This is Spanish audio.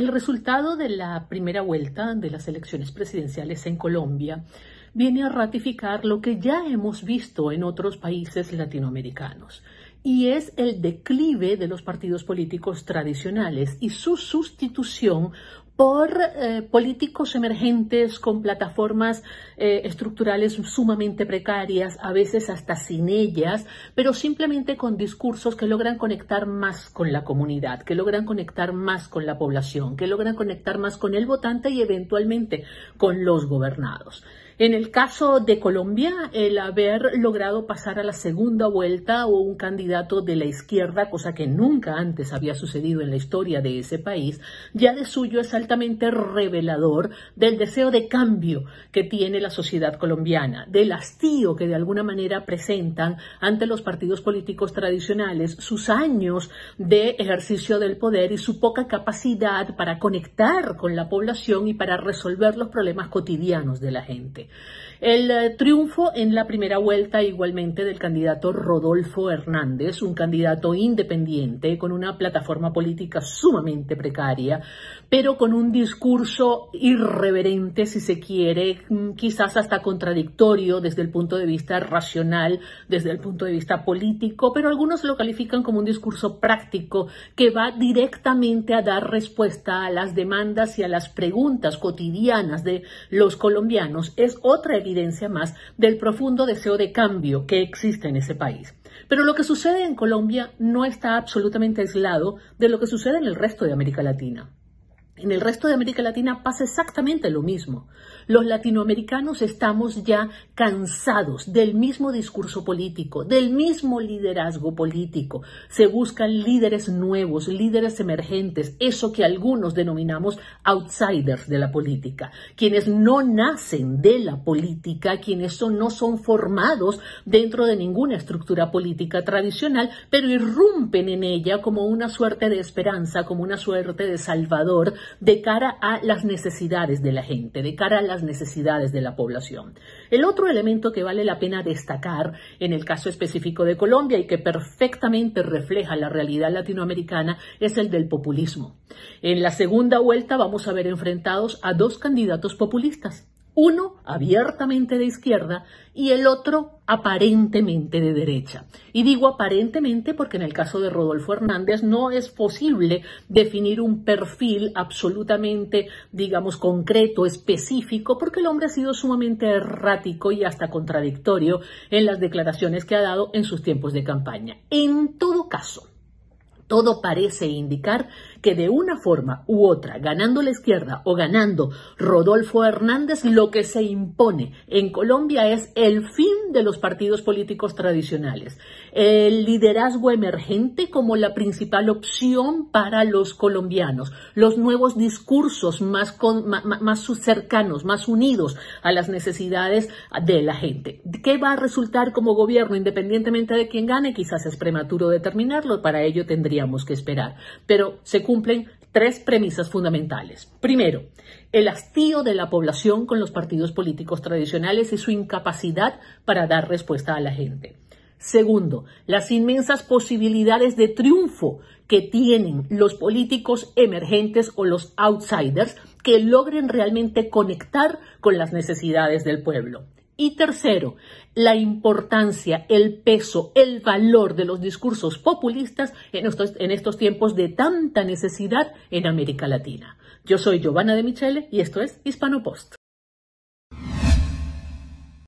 El resultado de la primera vuelta de las elecciones presidenciales en Colombia viene a ratificar lo que ya hemos visto en otros países latinoamericanos, y es el declive de los partidos políticos tradicionales y su sustitución por eh, políticos emergentes con plataformas eh, estructurales sumamente precarias, a veces hasta sin ellas, pero simplemente con discursos que logran conectar más con la comunidad, que logran conectar más con la población, que logran conectar más con el votante y eventualmente con los gobernados. En el caso de Colombia, el haber logrado pasar a la segunda vuelta o un candidato de la izquierda, cosa que nunca antes había sucedido en la historia de ese país, ya de suyo es altamente revelador del deseo de cambio que tiene la sociedad colombiana, del hastío que de alguna manera presentan ante los partidos políticos tradicionales, sus años de ejercicio del poder y su poca capacidad para conectar con la población y para resolver los problemas cotidianos de la gente. El eh, triunfo en la primera vuelta igualmente del candidato Rodolfo Hernández, un candidato independiente con una plataforma política sumamente precaria, pero con un discurso irreverente, si se quiere, mm, quizás hasta contradictorio desde el punto de vista racional, desde el punto de vista político, pero algunos lo califican como un discurso práctico que va directamente a dar respuesta a las demandas y a las preguntas cotidianas de los colombianos. Es otra evidencia más del profundo deseo de cambio que existe en ese país. Pero lo que sucede en Colombia no está absolutamente aislado de lo que sucede en el resto de América Latina. En el resto de América Latina pasa exactamente lo mismo. Los latinoamericanos estamos ya cansados del mismo discurso político, del mismo liderazgo político. Se buscan líderes nuevos, líderes emergentes, eso que algunos denominamos outsiders de la política, quienes no nacen de la política, quienes no son formados dentro de ninguna estructura política tradicional, pero irrumpen en ella como una suerte de esperanza, como una suerte de salvador de cara a las necesidades de la gente, de cara a las necesidades de la población. El otro elemento que vale la pena destacar en el caso específico de Colombia y que perfectamente refleja la realidad latinoamericana es el del populismo. En la segunda vuelta vamos a ver enfrentados a dos candidatos populistas. Uno abiertamente de izquierda y el otro aparentemente de derecha. Y digo aparentemente porque en el caso de Rodolfo Hernández no es posible definir un perfil absolutamente, digamos, concreto, específico, porque el hombre ha sido sumamente errático y hasta contradictorio en las declaraciones que ha dado en sus tiempos de campaña. En todo caso, todo parece indicar que de una forma u otra, ganando la izquierda o ganando Rodolfo Hernández, lo que se impone en Colombia es el fin de los partidos políticos tradicionales, el liderazgo emergente como la principal opción para los colombianos, los nuevos discursos más, cercanos, más unidos a las necesidades de la gente. ¿Qué va a resultar como gobierno independientemente de quién gane? Quizás es prematuro determinarlo, para ello tendría que esperar. Pero se cumplen tres premisas fundamentales. Primero, el hastío de la población con los partidos políticos tradicionales y su incapacidad para dar respuesta a la gente. Segundo, las inmensas posibilidades de triunfo que tienen los políticos emergentes o los outsiders que logren realmente conectar con las necesidades del pueblo. Y tercero, la importancia, el peso, el valor de los discursos populistas en estos, en estos tiempos de tanta necesidad en América Latina. Yo soy Giovanna de Michele y esto es Hispanopost.